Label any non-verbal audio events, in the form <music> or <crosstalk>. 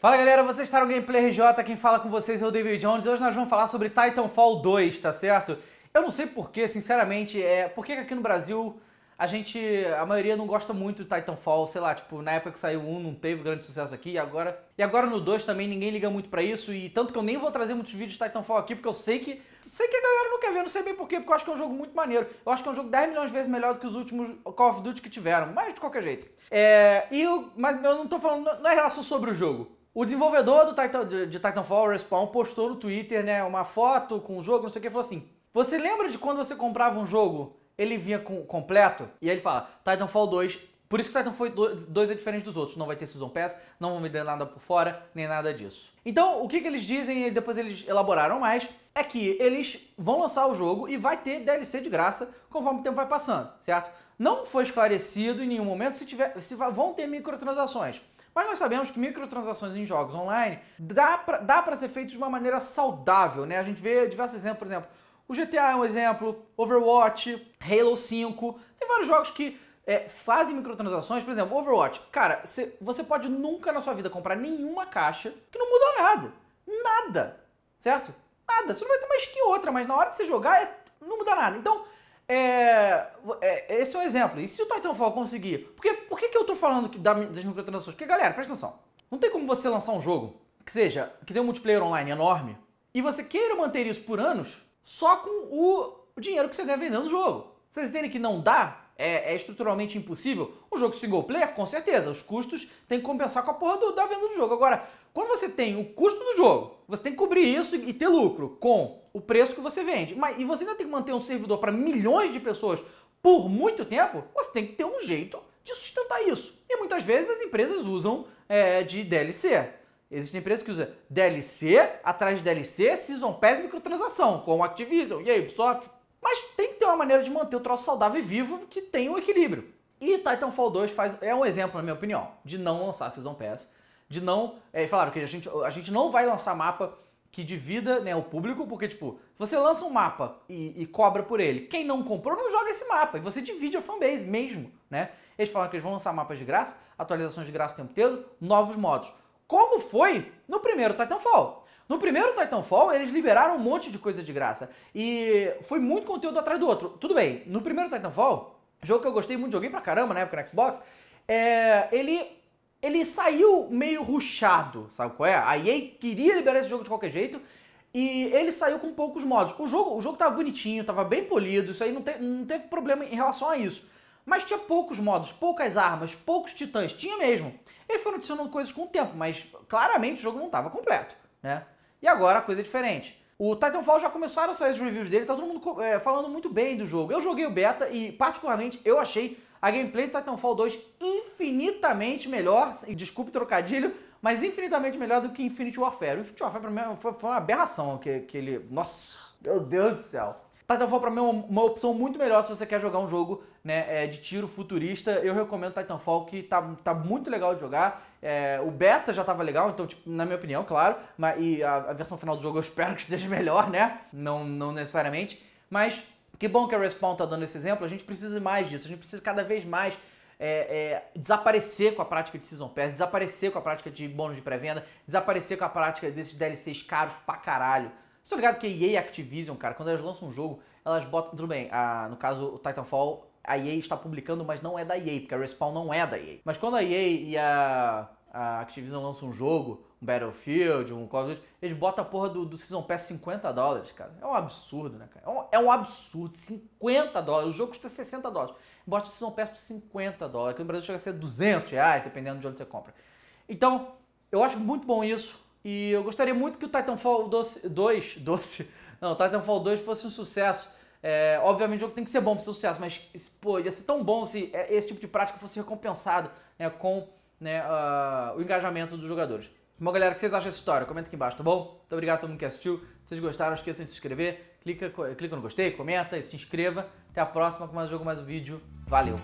Fala galera, vocês estão no Gameplay RJ, quem fala com vocês é o David Jones e hoje nós vamos falar sobre Titanfall 2, tá certo? Eu não sei porquê, sinceramente, é... por que aqui no Brasil a gente, a maioria não gosta muito de Titanfall, sei lá, tipo, na época que saiu um não teve grande sucesso aqui, e agora, e agora no 2 também ninguém liga muito para isso, e tanto que eu nem vou trazer muitos vídeos de Titanfall aqui, porque eu sei que, sei que a galera não quer ver, não sei bem porquê, porque eu acho que é um jogo muito maneiro, eu acho que é um jogo 10 milhões de vezes melhor do que os últimos Call of Duty que tiveram, mas de qualquer jeito. É, e eu, mas eu não tô falando, não é relação sobre o jogo, o desenvolvedor do Titan, de, de Titanfall Respawn postou no Twitter, né, uma foto com o jogo, não sei o que, falou assim: "Você lembra de quando você comprava um jogo, ele vinha com completo?" E aí ele fala: "Titanfall 2 por isso que Titanfall 2 é diferente dos outros. Não vai ter Season Pass, não vão vender nada por fora, nem nada disso. Então, o que, que eles dizem, e depois eles elaboraram mais, é que eles vão lançar o jogo e vai ter DLC de graça conforme o tempo vai passando, certo? Não foi esclarecido em nenhum momento se, tiver, se vão ter microtransações. Mas nós sabemos que microtransações em jogos online dá para dá ser feito de uma maneira saudável, né? A gente vê diversos exemplos, por exemplo, o GTA é um exemplo, Overwatch, Halo 5, tem vários jogos que é, fazem microtransações, por exemplo, Overwatch. Cara, cê, você pode nunca na sua vida comprar nenhuma caixa que não muda nada. Nada. Certo? Nada. Você não vai ter mais que outra, mas na hora de você jogar é, não muda nada. Então, é, é, esse é um exemplo. E se o Titanfall for conseguir? Porque, por que, que eu tô falando que dá das microtransações? Porque, galera, presta atenção. Não tem como você lançar um jogo que seja, que tem um multiplayer online enorme, e você queira manter isso por anos só com o, o dinheiro que você ganha vendendo o jogo. Vocês entendem que não dá? é, é, estruturalmente impossível? Um jogo single player, com certeza, os custos tem que compensar com a porra do, da venda do jogo. Agora, quando você tem o custo do jogo, você tem que cobrir isso e, ter lucro com o preço que você vende. Mas, e você ainda tem que manter um servidor para milhões de pessoas por muito tempo, você tem que ter um jeito de sustentar isso. E muitas vezes as empresas usam é, de DLC. Existem empresas que usam DLC atrás de DLC, Season Pass microtransação, como Activision e a Ubisoft, mas tem que ter uma maneira de manter o troço saudável e vivo que tem um equilíbrio. E Titanfall 2 faz, é um exemplo, na minha opinião, de não lançar a Season Pass. De não. É, falaram que a gente, a gente não vai lançar mapa que divida né, o público, porque, tipo, você lança um mapa e, e, cobra por ele. Quem não comprou não joga esse mapa. E você divide a fanbase mesmo, né? Eles falaram que eles vão lançar mapas de graça, atualizações de graça o tempo inteiro, novos modos como foi no primeiro Titanfall. No primeiro Titanfall, eles liberaram um monte de coisa de graça. E foi muito conteúdo atrás do outro. Tudo bem, no primeiro Titanfall, jogo que eu gostei muito, joguei pra caramba na época no Xbox, é, ele ele saiu meio ruchado, sabe qual é? A EA queria liberar esse jogo de qualquer jeito e ele saiu com poucos modos. O jogo, o jogo tava bonitinho, tava bem polido, isso aí não, te, não teve problema em relação a isso. Mas tinha poucos modos, poucas armas, poucos titãs, tinha mesmo. Eles foram adicionando coisas com o tempo, mas claramente o jogo não estava completo, né? E agora a coisa é diferente. O Titanfall já começaram a sair os reviews dele, tá todo mundo é, falando muito bem do jogo. Eu joguei o beta e, particularmente, eu achei a gameplay do Titanfall 2 infinitamente melhor, e desculpe trocadilho, mas infinitamente melhor do que Infinity Warfare. O Infinity Warfare, pra mim, foi, uma aberração que, que ele... Nossa, meu Deus do céu. Titanfall tá, então para mim é uma, opção muito melhor se você quer jogar um jogo né, é, de tiro futurista. Eu recomendo Titanfall, que tá, tá muito legal de jogar. É, o beta já tava legal, então, tipo, na minha opinião, claro. Mas, e a, a, versão final do jogo eu <laughs> espero que esteja melhor, né? Não, não necessariamente. Mas que bom que a Respawn tá dando esse exemplo. A gente precisa mais disso. A gente precisa cada vez mais é, é, desaparecer com a prática de Season Pass, desaparecer com a prática de bônus de pré-venda, desaparecer com a prática desses DLCs caros pra caralho. Você tá ligado que a EA e a Activision, cara, quando elas lançam um jogo, elas botam. Tudo bem, a, no caso o Titanfall, a EA está publicando, mas não é da EA, porque a Respawn não é da EA. Mas quando a EA e a, a Activision lançam um jogo, um Battlefield, um Call of Duty, eles botam a porra do, do Season Pass 50 dólares, cara. É um absurdo, né, cara? É um, é um absurdo. 50 dólares. O jogo custa 60 dólares. Bota o Season Pass por 50 dólares, que no Brasil chega a ser 200 reais, dependendo de onde você compra. Então, eu acho muito bom isso. E eu gostaria muito que o Titanfall 12, 2, <laughs> não, Titanfall 2 fosse um sucesso. É, obviamente o jogo tem que ser bom para ser um sucesso, mas pô, ia ser tão bom se é, esse tipo de prática fosse recompensado né, com né, uh, o engajamento dos jogadores. Bom, galera, o que vocês acham dessa história? Comenta aqui embaixo, tá bom? Muito obrigado a todo mundo que assistiu. Se vocês gostaram, não esqueçam de se inscrever. Clica, clica no gostei, comenta e se inscreva. Até a próxima com mais um jogo, mais um vídeo. Valeu!